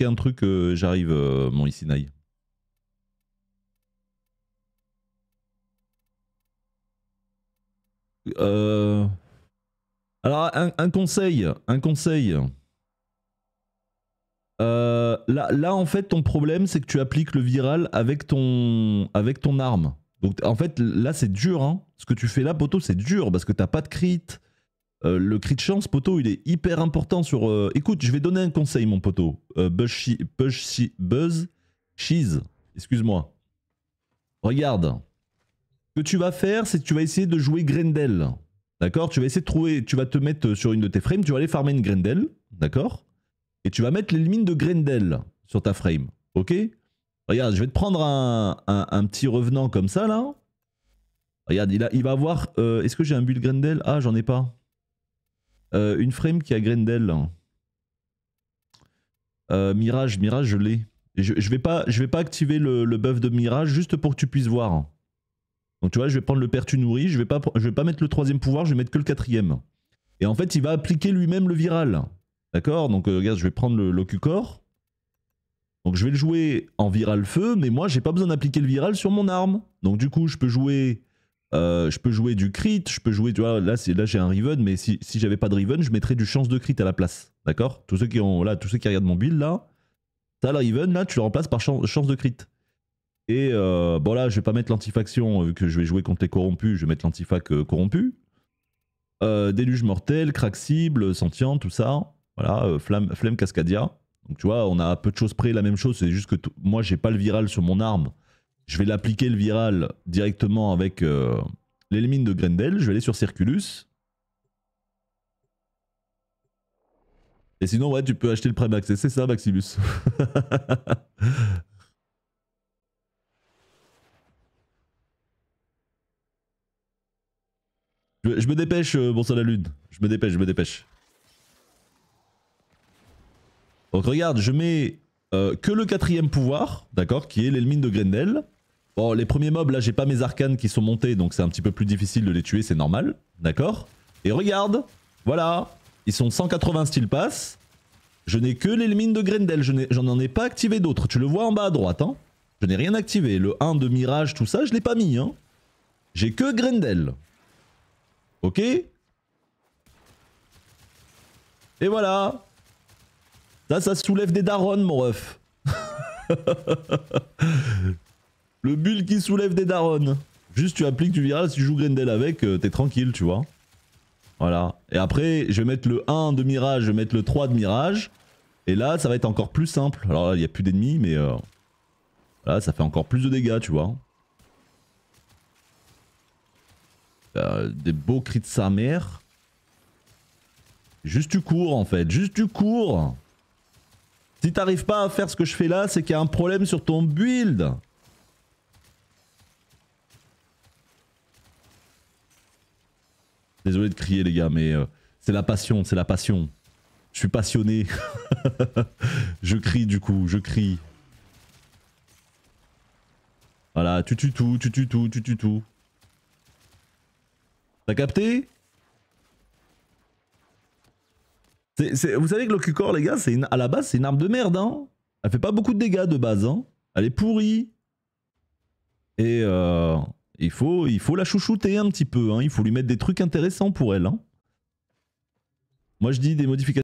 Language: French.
un truc, euh, j'arrive, euh, mon Isinaï. Euh, alors, un, conseil, un conseil. là, en fait, ton problème, c'est que tu appliques le viral avec ton, avec ton arme. Donc, en fait, là, c'est dur. Hein. Ce que tu fais là, poteau, c'est dur parce que t'as pas de crit. Euh, le cri de chance, poteau, il est hyper important sur... Euh, écoute, je vais donner un conseil, mon poteau. Euh, buzz, buzz, cheese, excuse-moi. Regarde. Ce que tu vas faire, c'est que tu vas essayer de jouer Grendel. D'accord Tu vas essayer de trouver... Tu vas te mettre sur une de tes frames, tu vas aller farmer une Grendel. D'accord Et tu vas mettre les mines de Grendel sur ta frame. Ok Regarde, je vais te prendre un, petit revenant comme ça, là. Regarde, il, il va avoir... Euh, est-ce que j'ai un build Grendel Ah, j'en ai pas. Euh, une frame qui a Grendel. Euh, Mirage, Mirage, je l'ai. Je, ne vais pas, je vais pas activer le, buff de Mirage juste pour que tu puisses voir. Donc tu vois, je vais prendre le Pertu Nourri, je vais pas, je vais pas mettre le troisième pouvoir, je vais mettre que le quatrième. Et en fait, il va appliquer lui-même le viral. D'accord Donc euh, regarde, je vais prendre le l'ocucor. Donc je vais le jouer en viral feu, mais moi j'ai pas besoin d'appliquer le viral sur mon arme. Donc du coup, je peux jouer euh, je peux jouer du crit, je peux jouer, tu vois, là, là j'ai un Riven, mais si, j'avais pas de Riven, je mettrais du chance de crit à la place. D'accord tous, ceux qui ont, là, tous ceux qui regardent mon build, là, ça le Riven, là, tu le remplaces par chance, de crit. Et euh, bon, là, je vais pas mettre l'antifaction, euh, vu que je vais jouer contre les corrompus, je vais mettre l'antifac corrompu. déluge mortel, crack cible, sentient, tout ça. Voilà, flamme, flemme cascadia. Donc tu vois, on a à peu de choses près la même chose, c'est juste que moi j'ai pas le viral sur mon arme je vais l'appliquer le viral directement avec euh, l'élimine de Grendel. Je vais aller sur Circulus. Et sinon, ouais, tu peux acheter le Prime C'est ça, Maximus. je, me dépêche, euh, bonsoir la lune. Je me dépêche, je me dépêche. Donc regarde, je mets euh, que le quatrième pouvoir, d'accord, qui est l'Elmine de Grendel. Bon, les premiers mobs, là, j'ai pas mes arcanes qui sont montés, donc c'est un petit peu plus difficile de les tuer, c'est normal, d'accord Et regarde, voilà, ils sont 180 style pass. Je n'ai que l'Elmine de Grendel, je n'en ai, pas activé d'autres. Tu le vois en bas à droite, hein Je n'ai rien activé. Le 1 de Mirage, tout ça, je l'ai pas mis, hein J'ai que Grendel. Ok Et voilà ça, ça soulève des darons, mon ref. le bull qui soulève des darons. Juste, tu appliques tu viras. si tu joues Grendel avec, euh, t'es tranquille, tu vois. Voilà. Et après, je vais mettre le 1 de mirage, je vais mettre le 3 de mirage. Et là, ça va être encore plus simple. Alors là, il n'y a plus d'ennemis, mais... Euh, là, ça fait encore plus de dégâts, tu vois. Euh, des beaux cris de sa mère. Juste tu cours, en fait. Juste tu cours si t'arrives pas à faire ce que je fais là, c'est qu'il y a un problème sur ton build. Désolé de crier les gars, mais euh, c'est la passion, c'est la passion. Je suis passionné. je crie du coup, je crie. Voilà, tu tues tout, tu tues tout, tu tues tout. T'as capté vous savez que corps les gars, une, à la base, c'est une arme de merde. Hein Elle fait pas beaucoup de dégâts de base. Hein. Elle est pourrie. Et euh, il, faut, il faut la chouchouter un petit peu. Hein. Il faut lui mettre des trucs intéressants pour elle. Hein. Moi, je dis des modifications.